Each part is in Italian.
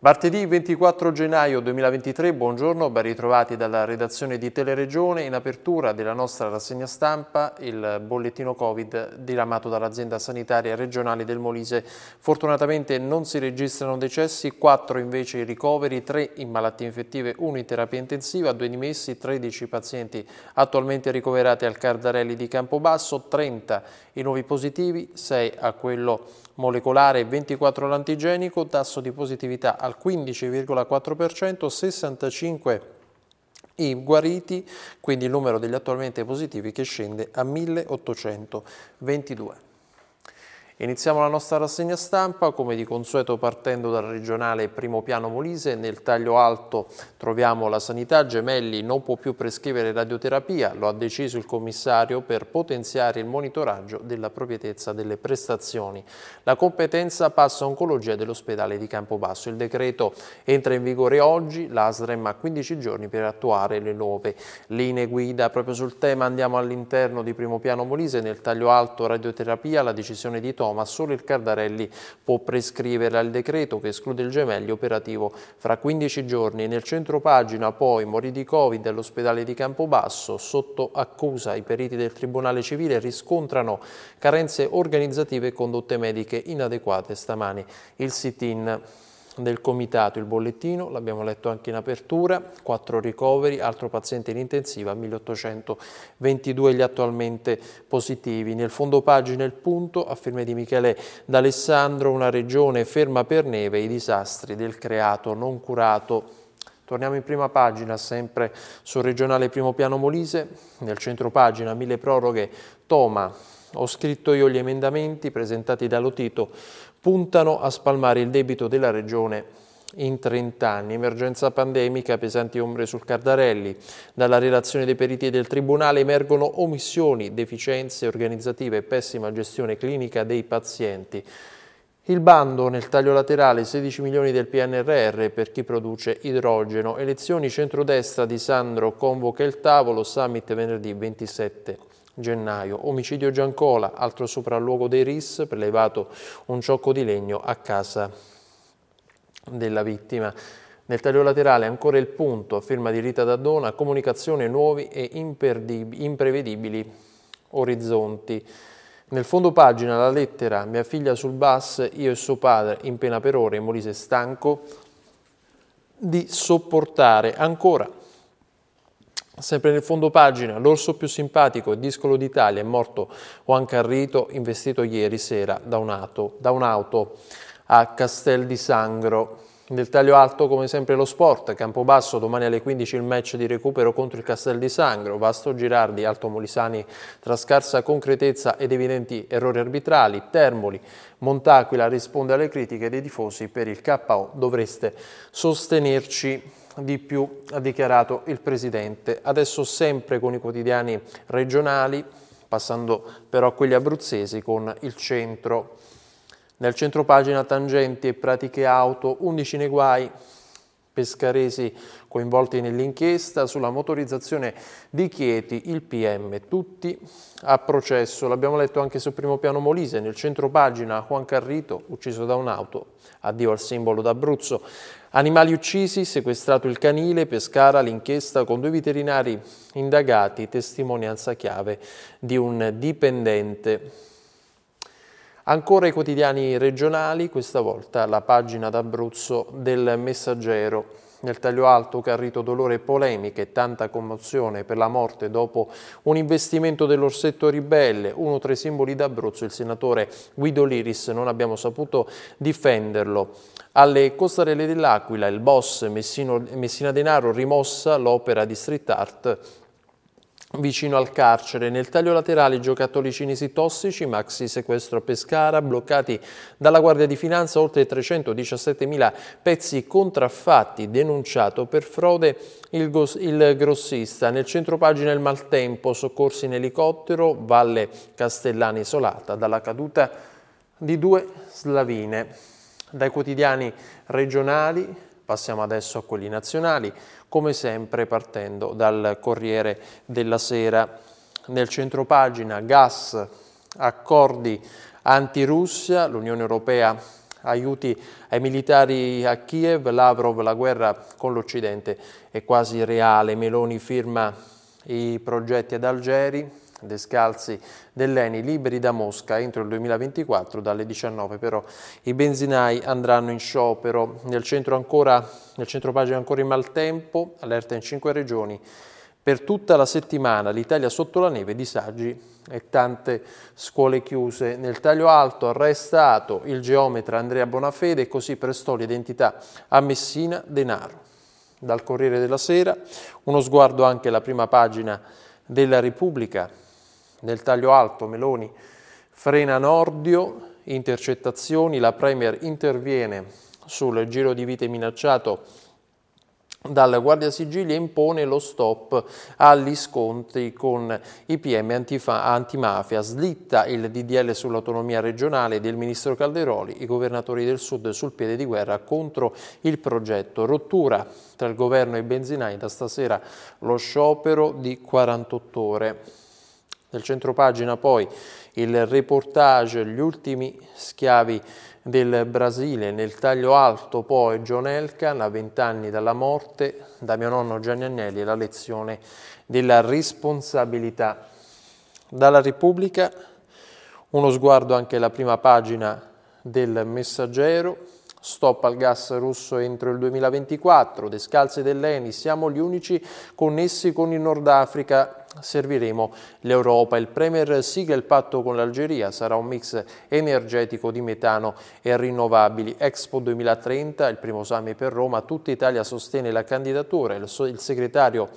Martedì 24 gennaio 2023, buongiorno, ben ritrovati dalla redazione di Teleregione. In apertura della nostra rassegna stampa il bollettino Covid diramato dall'azienda sanitaria regionale del Molise. Fortunatamente non si registrano decessi, 4 invece i ricoveri, 3 in malattie infettive, 1 in terapia intensiva, 2 dimessi, 13 pazienti attualmente ricoverati al Cardarelli di Campobasso, 30 i nuovi positivi, 6 a quello molecolare 24 l'antigenico, tasso di positività al 15,4%, 65 i guariti, quindi il numero degli attualmente positivi che scende a 1822. Iniziamo la nostra rassegna stampa, come di consueto partendo dal regionale primo piano Molise, nel taglio alto troviamo la sanità, Gemelli non può più prescrivere radioterapia, lo ha deciso il commissario per potenziare il monitoraggio della proprietà delle prestazioni. La competenza passa a oncologia dell'ospedale di Campobasso. Il decreto entra in vigore oggi, l'ASREM ha 15 giorni per attuare le nuove linee guida. Proprio sul tema andiamo all'interno di primo piano Molise, nel taglio alto radioterapia, la decisione di Tom ma solo il Cardarelli può prescrivere al decreto che esclude il gemelli operativo fra 15 giorni. Nel centro pagina poi morì di Covid all'ospedale di Campobasso, sotto accusa i periti del Tribunale Civile riscontrano carenze organizzative e condotte mediche inadeguate stamani. Il sit-in del comitato, il bollettino, l'abbiamo letto anche in apertura, 4 ricoveri, altro paziente in intensiva, 1822 gli attualmente positivi. Nel fondo pagina il punto, a firme di Michele D'Alessandro, una regione ferma per neve, i disastri del creato non curato Torniamo in prima pagina, sempre sul regionale primo piano Molise, nel centro pagina, mille proroghe, Toma, ho scritto io gli emendamenti presentati da Lotito puntano a spalmare il debito della Regione in 30 anni. Emergenza pandemica, pesanti ombre sul Cardarelli. Dalla relazione dei periti del Tribunale emergono omissioni, deficienze organizzative e pessima gestione clinica dei pazienti. Il bando nel taglio laterale 16 milioni del PNRR per chi produce idrogeno. Elezioni centrodestra di Sandro convoca il tavolo, summit venerdì 27 gennaio. Omicidio Giancola, altro sopralluogo dei RIS, prelevato un ciocco di legno a casa della vittima. Nel taglio laterale ancora il punto, a firma di Rita Daddona, comunicazione nuovi e imprevedibili orizzonti. Nel fondo pagina la lettera Mia figlia sul bus, io e suo padre in pena per ore, Molise stanco di sopportare ancora Sempre nel fondo pagina, l'orso più simpatico e discolo d'Italia è morto Juan Carrito, investito ieri sera da un'auto, da un'auto a Castel di Sangro. Nel taglio alto, come sempre, lo sport. Campobasso, domani alle 15 il match di recupero contro il Castel di Sangro. Vasto Girardi, Alto Molisani, tra scarsa concretezza ed evidenti errori arbitrali. Termoli, Montaquila risponde alle critiche dei tifosi per il KO. Dovreste sostenerci di più, ha dichiarato il Presidente. Adesso sempre con i quotidiani regionali, passando però a quelli abruzzesi con il centro. Nel centro pagina tangenti e pratiche auto, 11 nei guai, pescaresi coinvolti nell'inchiesta sulla motorizzazione di Chieti, il PM, tutti a processo. L'abbiamo letto anche sul primo piano Molise, nel centro pagina Juan Carrito, ucciso da un'auto, addio al simbolo d'Abruzzo. Animali uccisi, sequestrato il canile, Pescara, l'inchiesta con due veterinari indagati, testimonianza chiave di un dipendente Ancora i quotidiani regionali, questa volta la pagina d'Abruzzo del Messaggero. Nel taglio alto carrito dolore e polemiche tanta commozione per la morte dopo un investimento dell'orsetto ribelle, uno tra i simboli d'Abruzzo, il senatore Guido Liris, non abbiamo saputo difenderlo. Alle Costarelle dell'Aquila il boss Messino, Messina Denaro rimossa l'opera di street art vicino al carcere. Nel taglio laterale i giocattoli cinesi tossici, maxi sequestro a Pescara, bloccati dalla Guardia di Finanza oltre 317.000 pezzi contraffatti, denunciato per frode il, il grossista. Nel centro pagina il maltempo, soccorsi in elicottero, Valle Castellana isolata dalla caduta di due slavine. Dai quotidiani regionali Passiamo adesso a quelli nazionali, come sempre partendo dal Corriere della Sera. Nel centro pagina gas, accordi anti-Russia, l'Unione Europea aiuti ai militari a Kiev, Lavrov la guerra con l'Occidente è quasi reale, Meloni firma i progetti ad Algeri, Descalzi dell'ENI liberi da Mosca entro il 2024 dalle 19 però i benzinai andranno in sciopero. Nel centro, ancora, nel centro pagina ancora in maltempo, allerta in cinque regioni. Per tutta la settimana l'Italia sotto la neve, disagi e tante scuole chiuse. Nel taglio alto arrestato il geometra Andrea Bonafede e così prestò l'identità a Messina Denaro. Dal Corriere della Sera uno sguardo anche alla prima pagina della Repubblica nel taglio alto Meloni frena Nordio, intercettazioni, la Premier interviene sul giro di vite minacciato dalla Guardia Sigilli e impone lo stop agli scontri con i PM antimafia, slitta il DDL sull'autonomia regionale del ministro Calderoli, i governatori del sud sul piede di guerra contro il progetto, rottura tra il governo e i benzinai da stasera lo sciopero di 48 ore. Nel centro pagina poi il reportage Gli ultimi schiavi del Brasile, nel taglio alto poi John Elkan a 20 anni dalla morte, da mio nonno Gianni Agnelli la lezione della responsabilità. Dalla Repubblica uno sguardo anche alla prima pagina del Messaggero, Stop al gas russo entro il 2024, descalzi dell'ENI, siamo gli unici connessi con il Nord Africa, Serviremo l'Europa. Il Premier sigla il patto con l'Algeria, sarà un mix energetico di metano e rinnovabili. Expo 2030, il primo esame per Roma, tutta Italia sostiene la candidatura, il segretario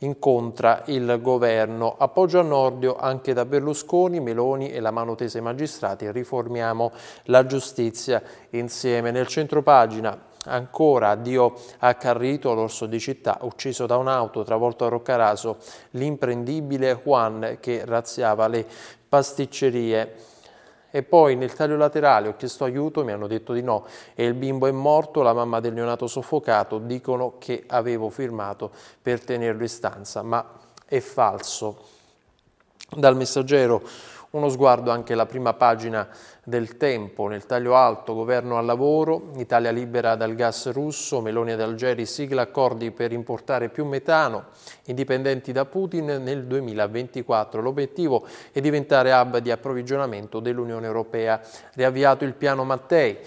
incontra il governo. Appoggio a Nordio anche da Berlusconi, Meloni e la mano tesa ai magistrati. Riformiamo la giustizia insieme. Nel centro pagina Ancora, Dio a Carrito, l'orso di città, ucciso da un'auto travolto a Roccaraso, l'imprendibile Juan che razziava le pasticcerie. E poi nel taglio laterale ho chiesto aiuto, mi hanno detto di no e il bimbo è morto, la mamma del neonato soffocato, dicono che avevo firmato per tenerlo in stanza, ma è falso. Dal messaggero uno sguardo anche alla prima pagina del tempo, nel taglio alto, governo al lavoro, Italia libera dal gas russo, Meloni ad Algeri sigla accordi per importare più metano, indipendenti da Putin nel 2024. L'obiettivo è diventare hub di approvvigionamento dell'Unione Europea. Riavviato il piano Mattei,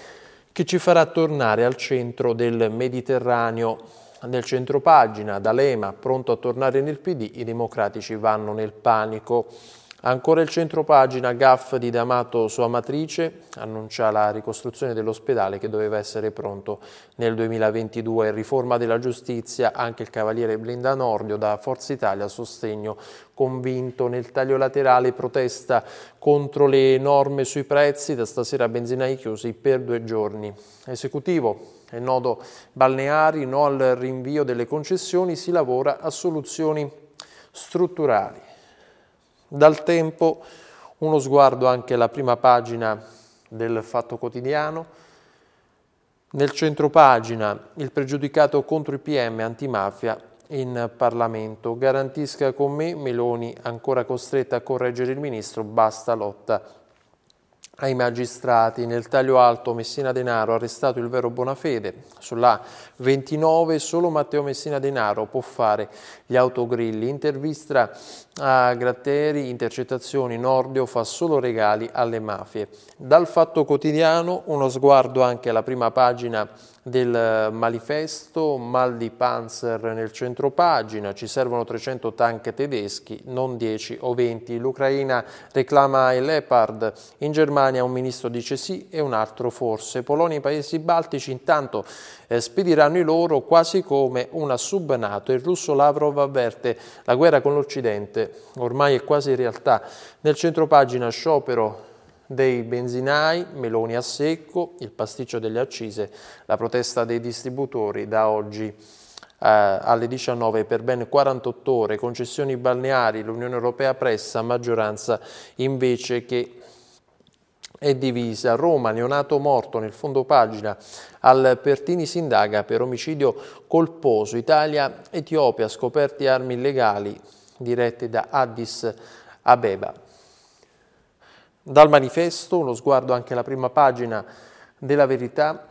che ci farà tornare al centro del Mediterraneo. Nel centro pagina, D'Alema, pronto a tornare nel PD, i democratici vanno nel panico. Ancora il centro pagina GAF di D'Amato su Amatrice annuncia la ricostruzione dell'ospedale che doveva essere pronto nel 2022. Riforma della giustizia, anche il cavaliere Blinda Nordio da Forza Italia sostegno convinto. Nel taglio laterale protesta contro le norme sui prezzi, da stasera benzinai chiusi per due giorni. Esecutivo, e nodo balneari, no al rinvio delle concessioni, si lavora a soluzioni strutturali. Dal tempo uno sguardo anche alla prima pagina del Fatto Quotidiano, nel centro pagina il pregiudicato contro i PM antimafia in Parlamento. Garantisca con me Meloni, ancora costretta a correggere il ministro, basta lotta ai magistrati. Nel taglio alto Messina Denaro ha arrestato il vero Bonafede. Sulla 29 solo Matteo Messina Denaro può fare gli autogrilli. Intervista a Gratteri, intercettazioni, Nordio fa solo regali alle mafie. Dal Fatto Quotidiano uno sguardo anche alla prima pagina del manifesto, mal di Panzer nel centro pagina, ci servono 300 tank tedeschi, non 10 o 20. L'Ucraina reclama il Leopard, in Germania Germania un ministro dice sì e un altro forse. Polonia e i paesi baltici intanto eh, spediranno i loro quasi come una subnato. Il russo Lavrov avverte la guerra con l'Occidente, ormai è quasi realtà. Nel centro pagina sciopero dei benzinai, meloni a secco, il pasticcio delle accise, la protesta dei distributori da oggi eh, alle 19 per ben 48 ore, concessioni balneari, l'Unione Europea pressa, maggioranza invece che è divisa. Roma, neonato morto nel fondo pagina, al Pertini si indaga per omicidio colposo. Italia, Etiopia, scoperti armi illegali dirette da Addis Abeba. Dal manifesto, uno sguardo anche alla prima pagina della verità,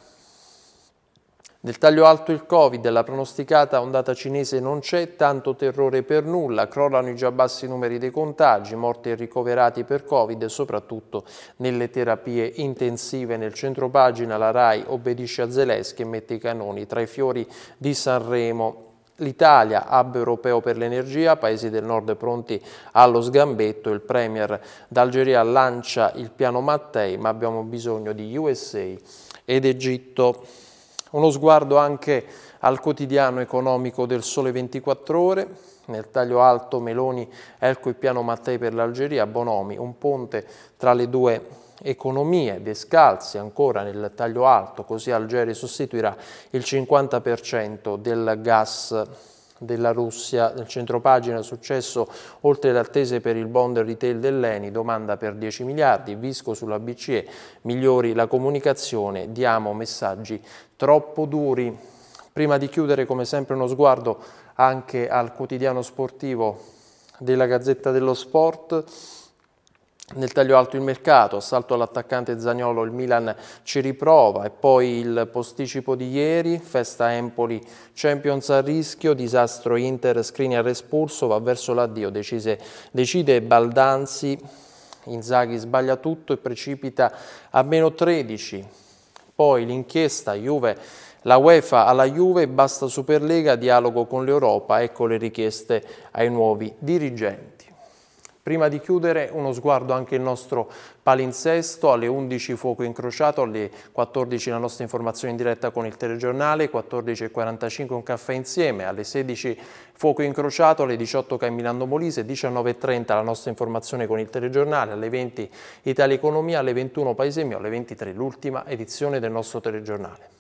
nel taglio alto il Covid, la pronosticata ondata cinese non c'è, tanto terrore per nulla, crollano i già bassi numeri dei contagi, morti e ricoverati per Covid, soprattutto nelle terapie intensive. Nel centro pagina la RAI obbedisce a Zelensky e mette i canoni tra i fiori di Sanremo L'Italia, hub europeo per l'energia, paesi del nord pronti allo sgambetto, il premier d'Algeria lancia il piano Mattei, ma abbiamo bisogno di USA ed Egitto. Uno sguardo anche al quotidiano economico del Sole 24 Ore, nel taglio alto Meloni, Elco e Piano Mattei per l'Algeria, Bonomi, un ponte tra le due economie, Descalzi ancora nel taglio alto, così Algeria sostituirà il 50% del gas della Russia. Nel centro pagina successo oltre le attese per il bond retail dell'ENI, domanda per 10 miliardi, Visco sulla BCE, migliori la comunicazione, diamo messaggi troppo duri. Prima di chiudere come sempre uno sguardo anche al quotidiano sportivo della Gazzetta dello Sport, nel taglio alto il mercato, assalto all'attaccante Zagnolo, il Milan ci riprova e poi il posticipo di ieri, festa Empoli, Champions a rischio, disastro Inter, Scrini a respulso, va verso l'addio, decide Baldanzi, Inzaghi sbaglia tutto e precipita a meno 13, poi l'inchiesta Juve, la UEFA alla Juve, basta Superlega, dialogo con l'Europa, ecco le richieste ai nuovi dirigenti. Prima di chiudere uno sguardo anche il nostro palinsesto, alle 11 fuoco incrociato, alle 14 la nostra informazione in diretta con il telegiornale, 14.45 un caffè insieme, alle 16 fuoco incrociato, alle 18 Camminando Molise, 19.30 la nostra informazione con il telegiornale, alle 20 Italia Economia, alle 21 Paese Mio, alle 23 l'ultima edizione del nostro telegiornale.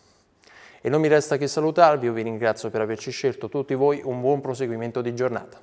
E non mi resta che salutarvi, io vi ringrazio per averci scelto tutti voi, un buon proseguimento di giornata.